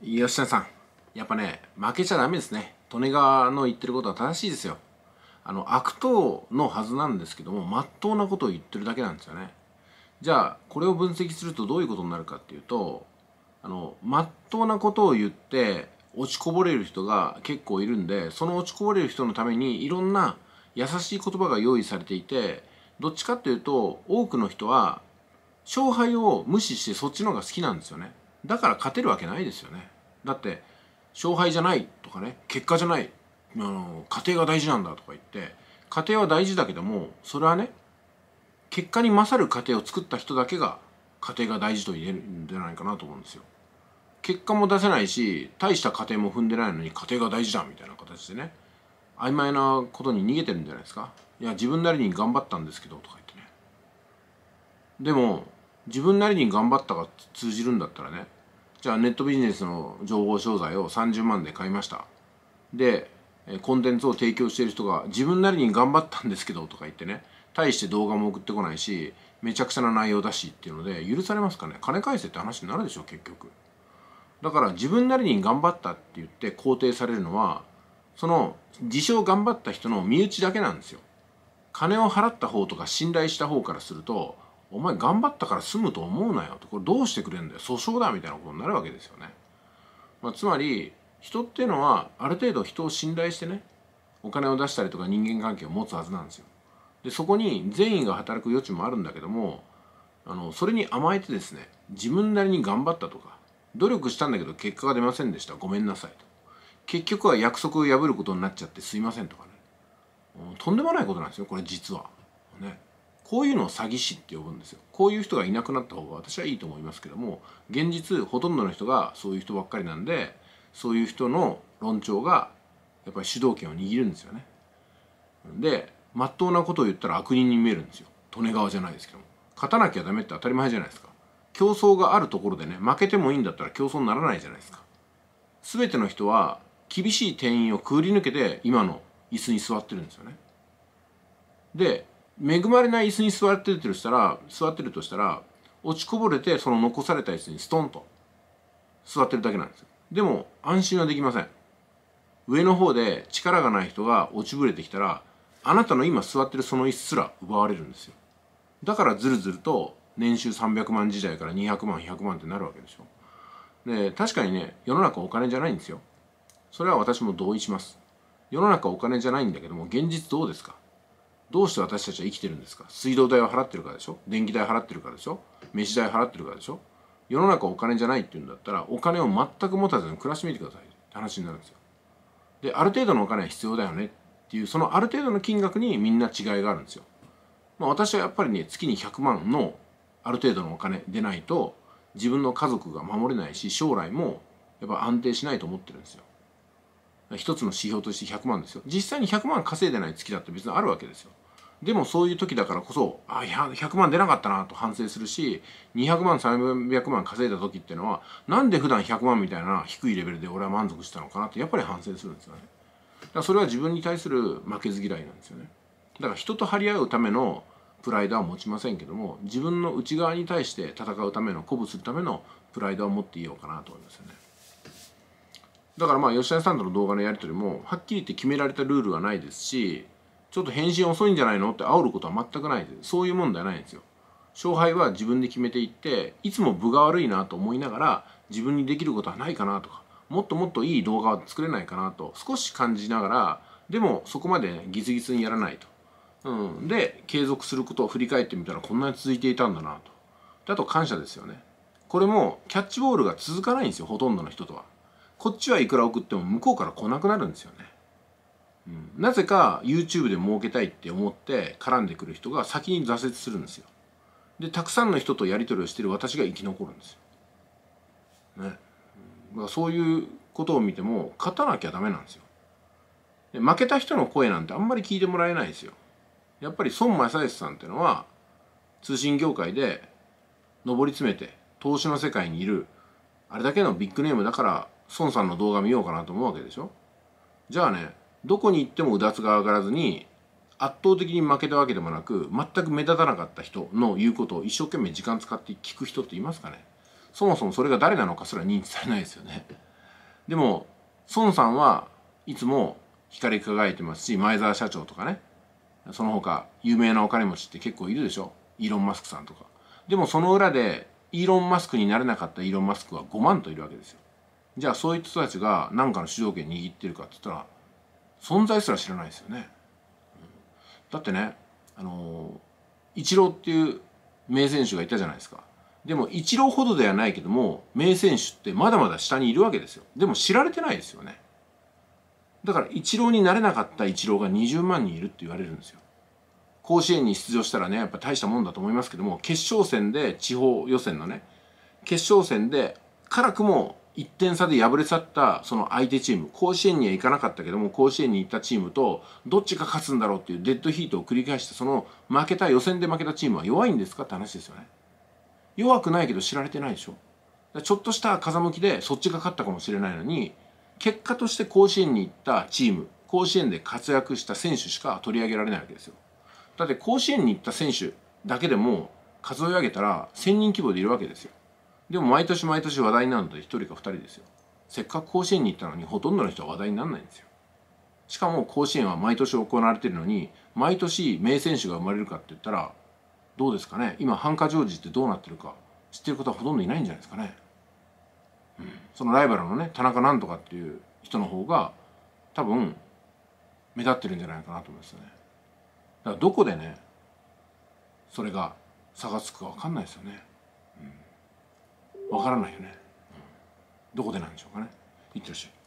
吉田さん、やっぱね、負けちゃダメですね。利根川の言ってることは正しいですよ。あの、悪党のはずなんですけども、真っ当なことを言ってるだけなんですよね。じゃあ、これを分析するとどういうことになるかっていうと、あの、まっとうなことを言って、落ちこぼれる人が結構いるんで、その落ちこぼれる人のためにいろんな優しい言葉が用意されていて、どっちかっていうと、多くの人は、勝敗を無視してそっちの方が好きなんですよね。だから勝てるわけないですよねだって勝敗じゃないとかね結果じゃないあの家庭が大事なんだとか言って家庭は大事だけどもそれはね結果に勝る家庭を作った人だけが家庭が大事と言えるんじゃないかなと思うんですよ。結果も出せないし大した家庭も踏んでないのに家庭が大事だみたいな形でね曖昧なことに逃げてるんじゃないですかいや自分なりに頑張ったんですけどとか言ってねでも自分なりに頑張ったが通じるんだったらねじゃあネットビジネスの情報商材を30万で買いましたでコンテンツを提供している人が自分なりに頑張ったんですけどとか言ってね大して動画も送ってこないしめちゃくちゃな内容だしっていうので許されますかね金返せって話になるでしょ結局だから自分なりに頑張ったって言って肯定されるのはその自称頑張った人の身内だけなんですよ金を払った方とか信頼した方からするとお前頑張ったから済むと思うなよとこれどうしてくれんだよ訴訟だみたいなことになるわけですよね、まあ、つまり人っていうのはある程度人を信頼してねお金を出したりとか人間関係を持つはずなんですよでそこに善意が働く余地もあるんだけどもあのそれに甘えてですね自分なりに頑張ったとか努力したんだけど結果が出ませんでしたごめんなさいと結局は約束を破ることになっちゃってすいませんとかねとんでもないことなんですよこれ実はねこういうのを詐欺師って呼ぶんですよこういう人がいなくなった方が私はいいと思いますけども現実ほとんどの人がそういう人ばっかりなんでそういう人の論調がやっぱり主導権を握るんですよねで真っ当なことを言ったら悪人に見えるんですよ利根川じゃないですけども勝たなきゃダメって当たり前じゃないですか競争があるところでね負けてもいいんだったら競争にならないじゃないですか全ての人は厳しい店員をくぐり抜けて今の椅子に座ってるんですよねで恵まれない椅子に座ってるとしたら座ってるとしたら落ちこぼれてその残された椅子にストンと座ってるだけなんですよでも安心はできません上の方で力がない人が落ちぶれてきたらあなたの今座ってるその椅子すら奪われるんですよだからずるずると年収300万時代から200万100万ってなるわけでしょで確かにね世の中お金じゃないんですよそれは私も同意します世の中お金じゃないんだけども現実どうですかどうして私たちは生きてるんですか水道代を払ってるからでしょ電気代払ってるからでしょ飯代払ってるからでしょ世の中お金じゃないっていうんだったらお金を全く持たずに暮らしてみてくださいって話になるんですよ。である程度のお金は必要だよねっていうそのある程度の金額にみんな違いがあるんですよ。まあ、私はやっぱりね月に100万のある程度のお金でないと自分の家族が守れないし将来もやっぱ安定しないと思ってるんですよ。一つの指標として100万ですよ実際に100万稼いでない月だって別にあるわけですよでもそういう時だからこそあ100万出なかったなと反省するし200万300万稼いだ時っていうのはなんで普段100万みたいな低いレベルで俺は満足したのかなってやっぱり反省するんですよねだからそれは自分に対する負けず嫌いなんですよねだから人と張り合うためのプライドは持ちませんけども自分の内側に対して戦うための鼓舞するためのプライドは持っていようかなと思いますよねだからまあ吉田さんとの動画のやり取りもはっきり言って決められたルールはないですしちょっと返信遅いんじゃないのって煽ることは全くないですそういうもんではないんですよ勝敗は自分で決めていっていつも分が悪いなと思いながら自分にできることはないかなとかもっともっといい動画を作れないかなと少し感じながらでもそこまで、ね、ギスギスにやらないと、うん、で継続することを振り返ってみたらこんなに続いていたんだなとあと感謝ですよねこれもキャッチボールが続かないんですよほとんどの人とはこっちはいくら送っても向こうから来なくなるんですよね。うん、なぜか YouTube で儲けたいって思って絡んでくる人が先に挫折するんですよ。でたくさんの人とやり取りをしてる私が生き残るんですよ。ね。そういうことを見ても勝たなきゃダメなんですよ。で負けた人の声なんてあんまり聞いてもらえないですよ。やっぱり孫正義さんってのは通信業界で上り詰めて投資の世界にいるあれだけのビッグネームだから孫さんの動画見ようかなと思うわけでしょじゃあねどこに行ってもうだつが上がらずに圧倒的に負けたわけでもなく全く目立たなかった人の言うことを一生懸命時間使って聞く人っていますかねそもそもそれが誰なのかすら認知されないですよねでも孫さんはいつも光り輝いてますし前澤社長とかねその他有名なお金持ちって結構いるでしょイーロン・マスクさんとかでもその裏でイーロン・マスクになれなかったイーロン・マスクは5万といるわけですよじゃあそういった人たちが何かの主導権握ってるかって言ったら存在すら知らないですよね。だってねあのイチローっていう名選手がいたじゃないですか。でもイチローほどではないけども名選手ってまだまだ下にいるわけですよ。でも知られてないですよね。だからイチローになれなかったイチローが20万人いるって言われるんですよ。甲子園に出場したらねやっぱ大したもんだと思いますけども決勝戦で地方予選のね決勝戦で辛くも1点差で敗れ去ったその相手チーム甲子園には行かなかったけども甲子園に行ったチームとどっちが勝つんだろうっていうデッドヒートを繰り返してその負けた予選で負けたチームは弱いんですかって話ですよね弱くないけど知られてないでしょちょっとした風向きでそっちが勝ったかもしれないのに結果として甲子園に行ったチーム甲子園で活躍した選手しか取り上げられないわけですよだって甲子園に行った選手だけでも数え上げたら1000人規模でいるわけですよでも毎年毎年話題になるのと一人か二人ですよせっかく甲子園に行ったのにほとんどの人は話題にならないんですよしかも甲子園は毎年行われてるのに毎年名選手が生まれるかって言ったらどうですかね今繁華常時ってどうなってるか知ってる方はほとんどいないんじゃないですかね、うん、そのライバルのね田中なんとかっていう人の方が多分目立ってるんじゃないかなと思いますねだからどこでねそれが差がつくかわかんないですよね、うんわからないよね、どこでなんでしょうかねいってらっしゃい